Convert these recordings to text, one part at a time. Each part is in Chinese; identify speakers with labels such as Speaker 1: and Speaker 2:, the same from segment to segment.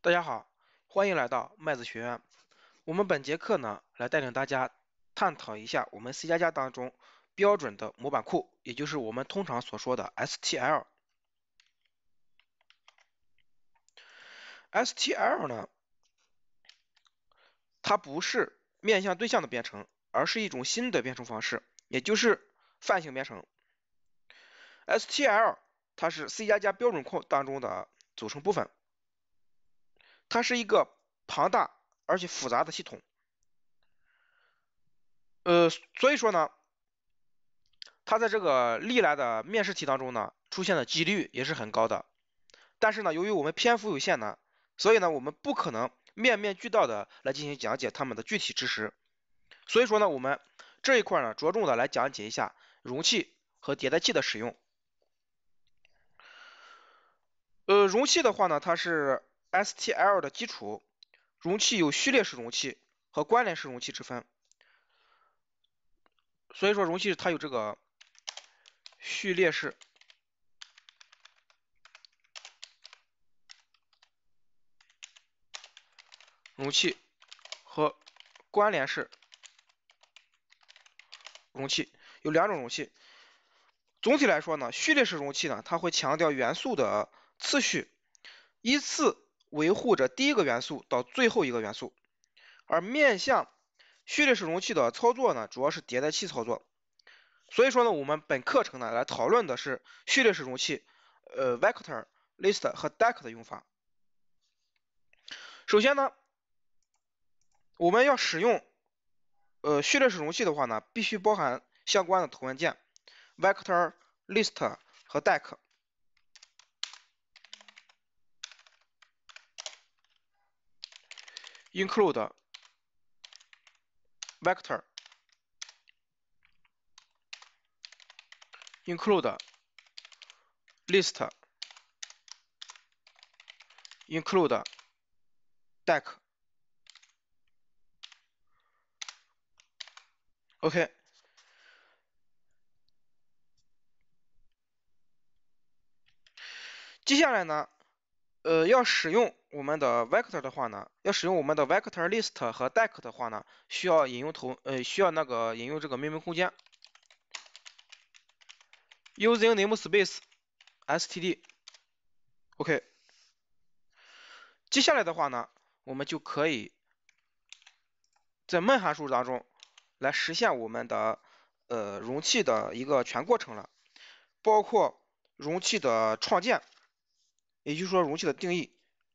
Speaker 1: 大家好，欢迎来到麦子学院。我们本节课呢，来带领大家探讨一下我们 C 加加当中标准的模板库，也就是我们通常所说的 STL。STL 呢，它不是面向对象的编程，而是一种新的编程方式，也就是泛型编程。STL 它是 C 加加标准库当中的组成部分。它是一个庞大而且复杂的系统，呃，所以说呢，它在这个历来的面试题当中呢，出现的几率也是很高的。但是呢，由于我们篇幅有限呢，所以呢，我们不可能面面俱到的来进行讲解它们的具体知识。所以说呢，我们这一块呢，着重的来讲解一下容器和迭代器的使用。呃，容器的话呢，它是 STL 的基础容器有序列式容器和关联式容器之分，所以说容器它有这个序列式容器和关联式容器，有两种容器。总体来说呢，序列式容器呢，它会强调元素的次序，依次。维护着第一个元素到最后一个元素，而面向序列式容器的操作呢，主要是迭代器操作。所以说呢，我们本课程呢来讨论的是序列式容器，呃，vector、list 和 d e c k 的用法。首先呢，我们要使用呃序列式容器的话呢，必须包含相关的头文件 vector、list 和 d e c k include vector include list include deck okay 接下来呢，呃，要使用我们的 vector 的话呢，要使用我们的 vector list 和 d e c k 的话呢，需要引用同呃需要那个引用这个命名空间 using namespace std。OK，接下来的话呢，我们就可以在 main 函数当中来实现我们的呃容器的一个全过程了，包括容器的创建，也就是说容器的定义。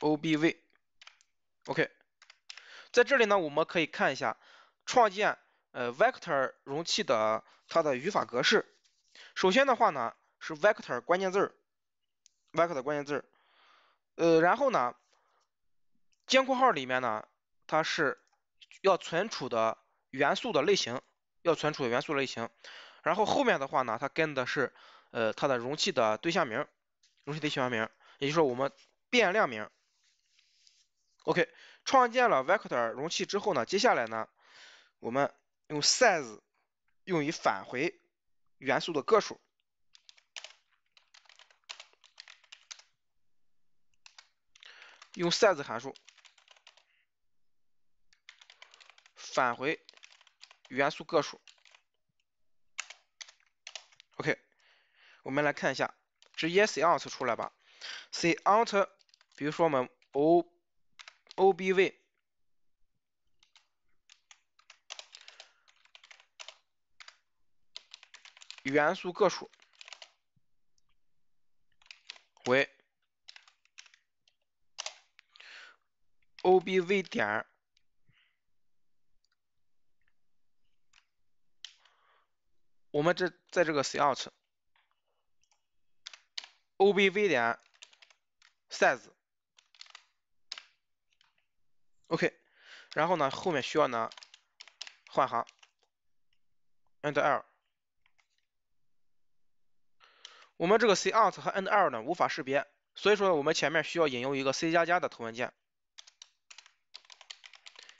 Speaker 1: O B V，OK，在这里呢，我们可以看一下创建呃 vector 容器的它的语法格式。首先的话呢是 vector 关键字，vector 关键字，呃，然后呢监括号里面呢它是要存储的元素的类型，要存储的元素类型。然后后面的话呢它跟的是呃它的容器的对象名，容器对象名，也就是说我们变量名。O.K. 创建了 vector 容器之后呢，接下来呢，我们用 size 用于返回元素的个数，用 size 函数返回元素个数。O.K. 我们来看一下，直接 c out 出来吧，c out，比如说我们 o。O B V 元素个数为 O B V 点，我们这在这个 S E T O B V 点 S I Z E。O.K.，然后呢，后面需要呢换行，endl。我们这个 C out 和 endl 呢无法识别，所以说我们前面需要引用一个 C 加加的头文件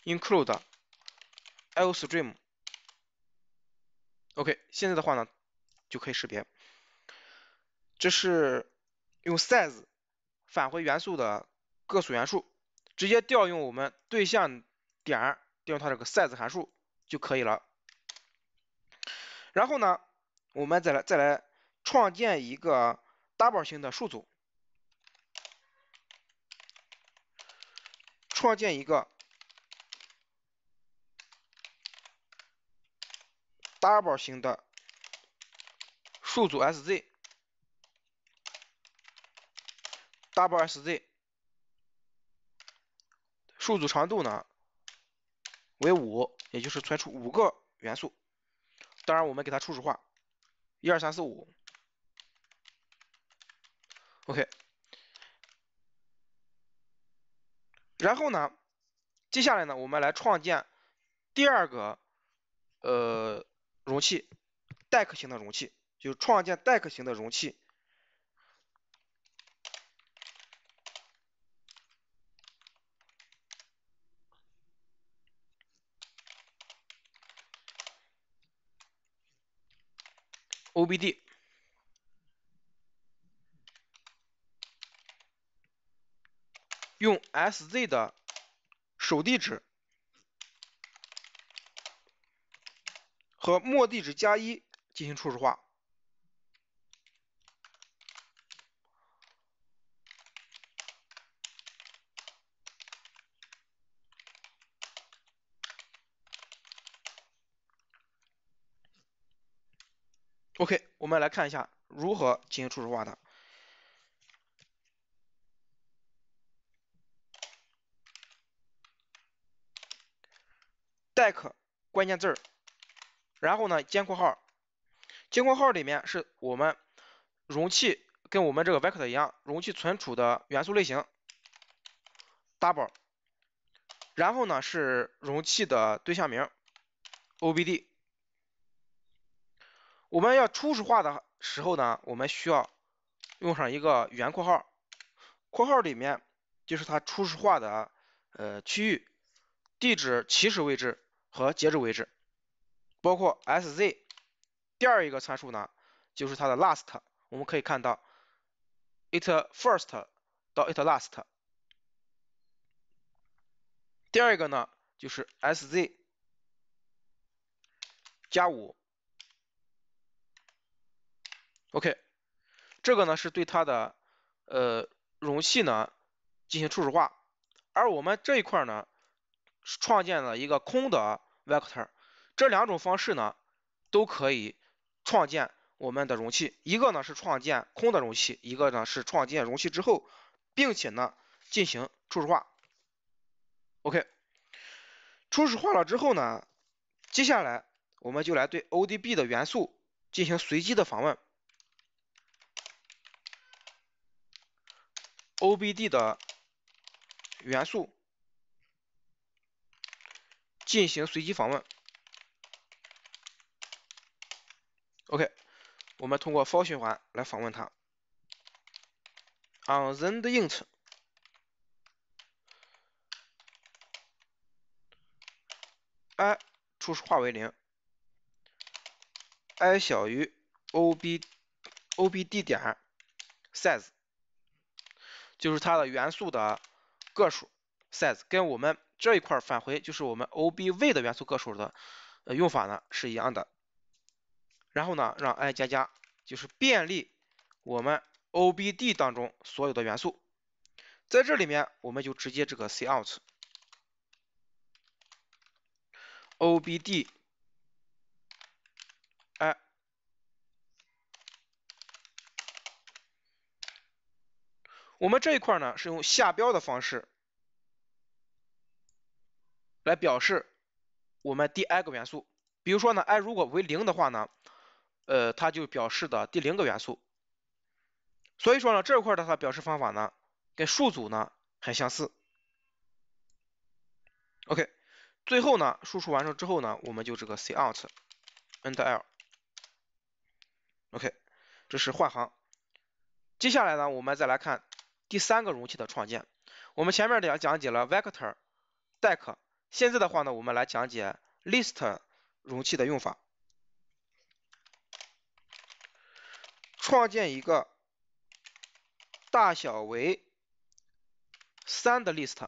Speaker 1: ，include i s t r e a m O.K.，现在的话呢就可以识别。这是用 size 返回元素的个数元素。直接调用我们对象点调用它这个 size 函数就可以了。然后呢，我们再来再来创建一个 double 型的数组，创建一个 double 型的数组 sz，double sz。数组长度呢为五，也就是存储五个元素。当然，我们给它初始化一二三四五。OK。然后呢，接下来呢，我们来创建第二个呃容器 d e c k 型的容器，就创建 d e c k 型的容器。OBD 用 SZ 的首地址和末地址加一进行初始化。O.K.，我们来看一下如何进行初始化的。deck 关键字儿，然后呢，尖括号，尖括号里面是我们容器跟我们这个 vector 一样，容器存储的元素类型 double，然后呢是容器的对象名 OBD。我们要初始化的时候呢，我们需要用上一个圆括号，括号里面就是它初始化的呃区域地址起始位置和截止位置，包括 S Z。第二一个参数呢，就是它的 last，我们可以看到 it first 到 it last。第二个呢就是 S Z 加五。O.K. 这个呢是对它的呃容器呢进行初始化，而我们这一块呢创建了一个空的 vector，这两种方式呢都可以创建我们的容器，一个呢是创建空的容器，一个呢是创建容器之后，并且呢进行初始化。O.K. 初始化了之后呢，接下来我们就来对 O.D.B 的元素进行随机的访问。OBD 的元素进行随机访问。OK，我们通过 for 循环来访问它。On then the int i 初始化为零，i 小于 O B OBD 点 size。就是它的元素的个数 size，跟我们这一块返回就是我们 obv 的元素个数的呃用法呢是一样的，然后呢让 i 加加，就是便利我们 obd 当中所有的元素，在这里面我们就直接这个 c out obd。我们这一块呢，是用下标的方式来表示我们第二个元素，比如说呢，i 如果为零的话呢，呃，它就表示的第零个元素。所以说呢，这一块的它表示方法呢，跟数组呢很相似。OK，最后呢，输出完成之后呢，我们就这个 C out，endl，OK，这是换行。接下来呢，我们再来看。第三个容器的创建，我们前面讲讲解了 vector、d e c k 现在的话呢，我们来讲解 list 容器的用法。创建一个大小为三的 l i s t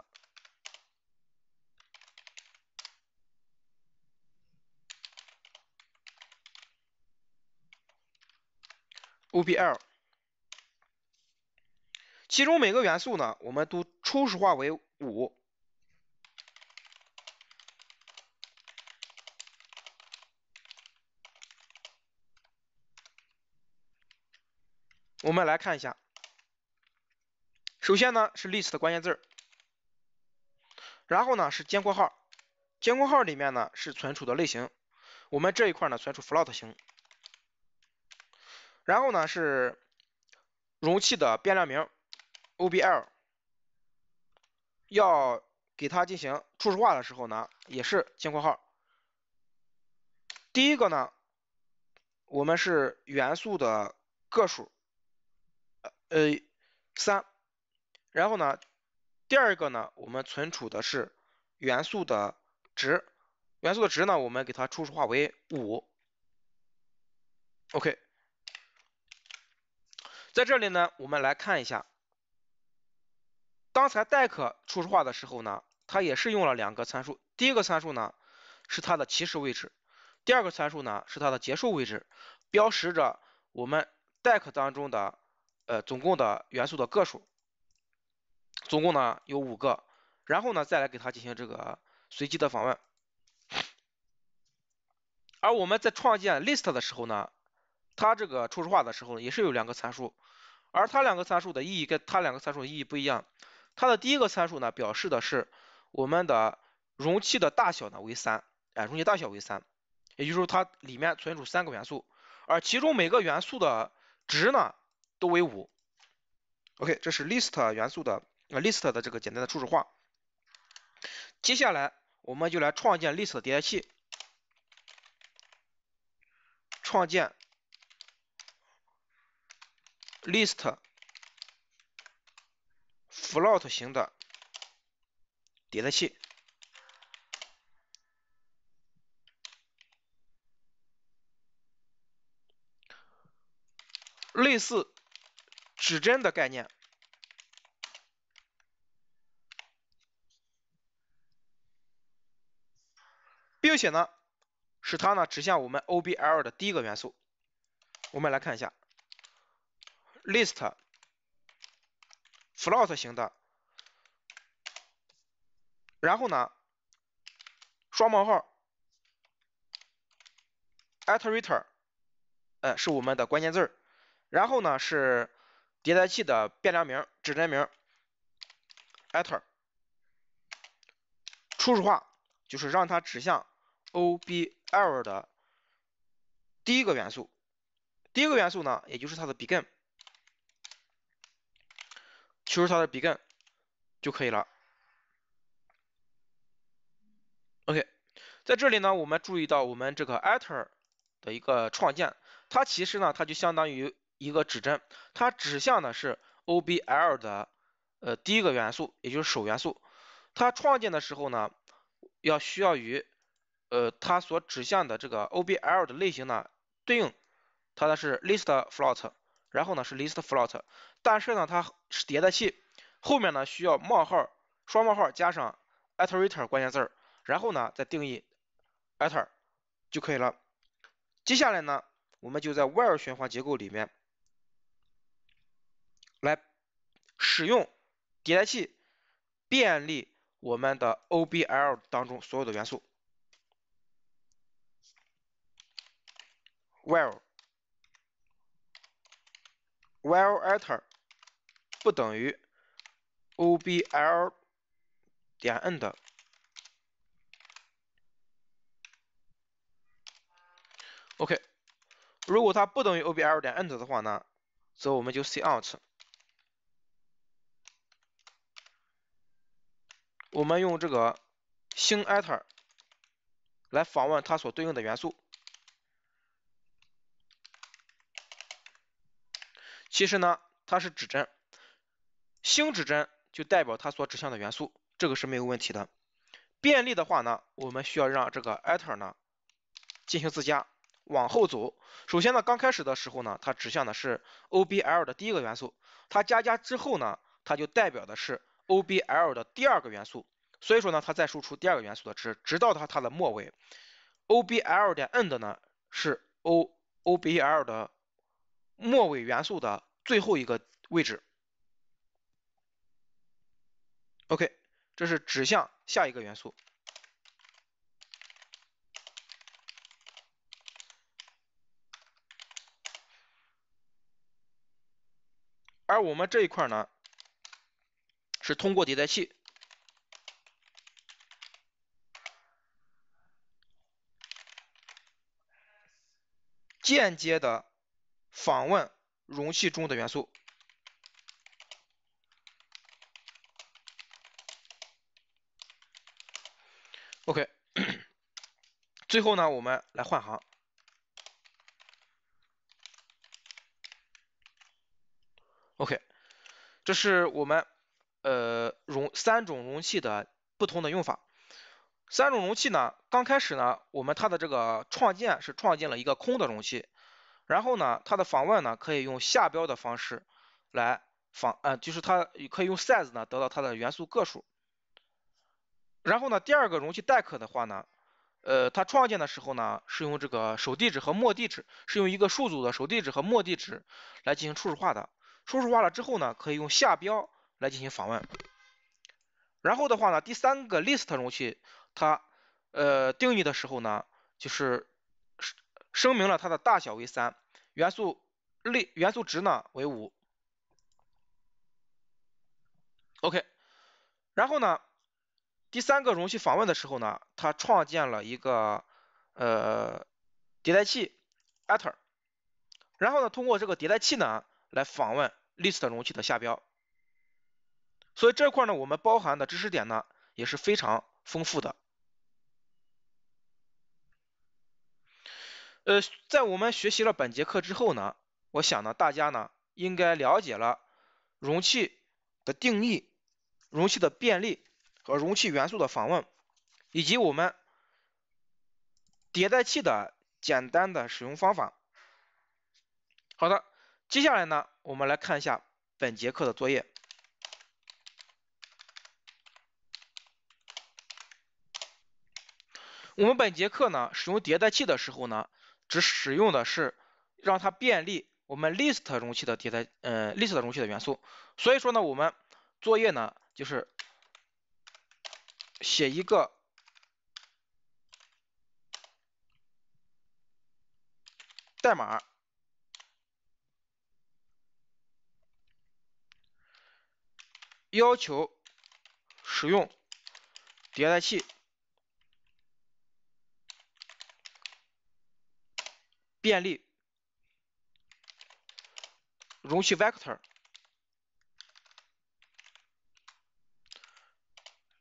Speaker 1: O b l 其中每个元素呢，我们都初始化为五。我们来看一下，首先呢是 list 的关键字，然后呢是尖括号，尖括号里面呢是存储的类型，我们这一块呢存储 float 型，然后呢是容器的变量名。O B L，要给它进行初始化的时候呢，也是进括号。第一个呢，我们是元素的个数，呃呃三。然后呢，第二个呢，我们存储的是元素的值，元素的值呢，我们给它初始化为五。O K，在这里呢，我们来看一下。刚才 d e c k 初始化的时候呢，它也是用了两个参数，第一个参数呢是它的起始位置，第二个参数呢是它的结束位置，标识着我们 d e c k 当中的呃总共的元素的个数，总共呢有五个，然后呢再来给它进行这个随机的访问，而我们在创建 list 的时候呢，它这个初始化的时候也是有两个参数，而它两个参数的意义跟它两个参数意义不一样。它的第一个参数呢，表示的是我们的容器的大小呢为三，哎，容器大小为三，也就是说它里面存储三个元素，而其中每个元素的值呢都为五。OK，这是 list 元素的 list 的这个简单的初始化。接下来我们就来创建 list 迭代器，创建 list。float 型的迭代器，类似指针的概念，并且呢，使它呢指向我们 OBL 的第一个元素。我们来看一下，list。float 型的，然后呢，双冒号，iterator，呃是我们的关键字，然后呢是迭代器的变量名、指针名，iter，初始化就是让它指向 O B L 的第一个元素，第一个元素呢也就是它的 begin。求出它的 begin 就可以了。OK，在这里呢，我们注意到我们这个 iter 的一个创建，它其实呢，它就相当于一个指针，它指向的是 OBL 的呃第一个元素，也就是首元素。它创建的时候呢，要需要与呃它所指向的这个 OBL 的类型呢对应，它的是 list float，然后呢是 list float。但是呢，它是迭代器，后面呢需要冒号、双冒号加上 iterator 关键字，然后呢再定义 i t e r t o r 就可以了。接下来呢，我们就在 while 循环结构里面，来使用迭代器便利我们的 O B L 当中所有的元素。while while i t e t o r 不等于 O B L 点 end。O K，如果它不等于 O B L 点 end 的话呢，则我们就 C out。我们用这个星艾特 t e r 来访问它所对应的元素。其实呢，它是指针。星指针就代表它所指向的元素，这个是没有问题的。便利的话呢，我们需要让这个 iter 呢进行自加，往后走。首先呢，刚开始的时候呢，它指向的是 OBL 的第一个元素，它加加之后呢，它就代表的是 OBL 的第二个元素。所以说呢，它再输出第二个元素的值，直到它它的末尾。OBL 点 end 呢是 O OBL 的末尾元素的最后一个位置。OK，这是指向下一个元素，而我们这一块呢，是通过迭代器间接的访问容器中的元素。OK，最后呢，我们来换行。OK，这是我们呃容三种容器的不同的用法。三种容器呢，刚开始呢，我们它的这个创建是创建了一个空的容器，然后呢，它的访问呢，可以用下标的方式来访，啊，就是它可以用 size 呢得到它的元素个数。然后呢，第二个容器 d e 的话呢，呃，它创建的时候呢，是用这个首地址和末地址，是用一个数组的首地址和末地址来进行初始化的。初始化了之后呢，可以用下标来进行访问。然后的话呢，第三个 list 容器，它呃定义的时候呢，就是声明了它的大小为三，元素类元素值呢为五。OK，然后呢？第三个容器访问的时候呢，它创建了一个呃迭代器 iter，然后呢，通过这个迭代器呢来访问 list 容器的下标。所以这块呢，我们包含的知识点呢也是非常丰富的。呃，在我们学习了本节课之后呢，我想呢，大家呢应该了解了容器的定义，容器的便利。和容器元素的访问，以及我们迭代器的简单的使用方法。好的，接下来呢，我们来看一下本节课的作业。我们本节课呢，使用迭代器的时候呢，只使用的是让它便利我们 list 容器的迭代，呃，list 容器的元素。所以说呢，我们作业呢，就是。写一个代码，要求使用迭代器便利容器 vector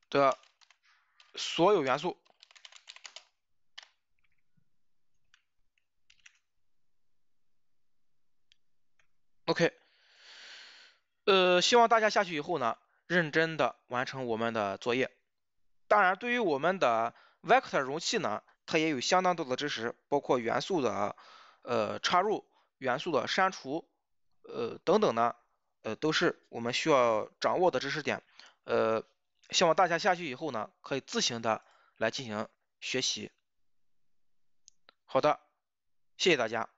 Speaker 1: 的。所有元素，OK，呃，希望大家下去以后呢，认真的完成我们的作业。当然，对于我们的 vector 容器呢，它也有相当多的知识，包括元素的呃插入、元素的删除呃等等呢，呃，都是我们需要掌握的知识点，呃。希望大家下去以后呢，可以自行的来进行学习。好的，谢谢大家。